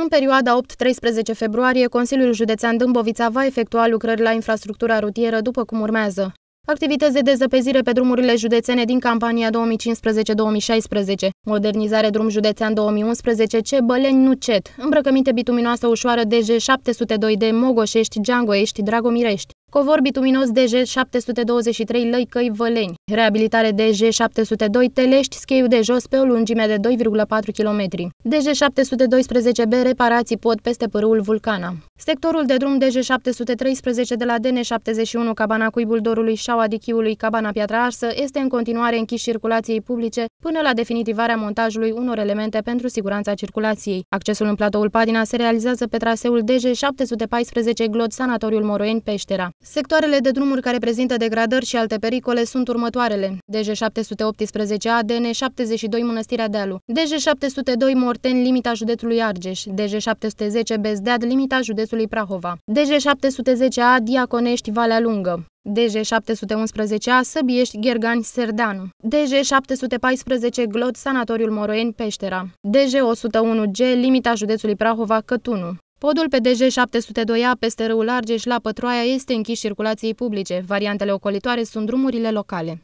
În perioada 8-13 februarie, Consiliul Județean Dâmbovița va efectua lucrări la infrastructura rutieră după cum urmează. Activități de dezăpezire pe drumurile județene din campania 2015-2016, modernizare drum județean 2011 ce Băleni Nucet, îmbrăcăminte bituminoasă ușoară DG 702 de Mogoșești, Giangoești, Dragomirești, Covor bituminos DJ 723 căi Văleni, reabilitare DJ 702 Telești, scheiu de jos pe o lungime de 2,4 km. DJ 712B reparații pod peste părul Vulcana. Sectorul de drum DJ 713 de la DN71 Cabana Cuibul Dorului Șaua Dichiului Cabana Piatra Arsă este în continuare închis circulației publice până la definitivarea montajului unor elemente pentru siguranța circulației. Accesul în platoul Padina se realizează pe traseul DJ 714 Glod Sanatoriul Moroeni Peștera. Sectoarele de drumuri care prezintă degradări și alte pericole sunt următoarele. dg 718 ADN 72 Mănăstirea Dealu, DG702 Morten, limita județului Argeș, DG710 Bezdead, limita județului Prahova, DG710A, Diaconești, Valea Lungă. DG711A Săbiești Ghergani Serdanu, DG714 Glot Sanatoriul Moroeni Peștera, DG101G Limita Județului Prahova Cătunu, Podul pe PDJ 702A peste râul Argeș la Pătroaia este închis circulației publice. Variantele ocolitoare sunt drumurile locale.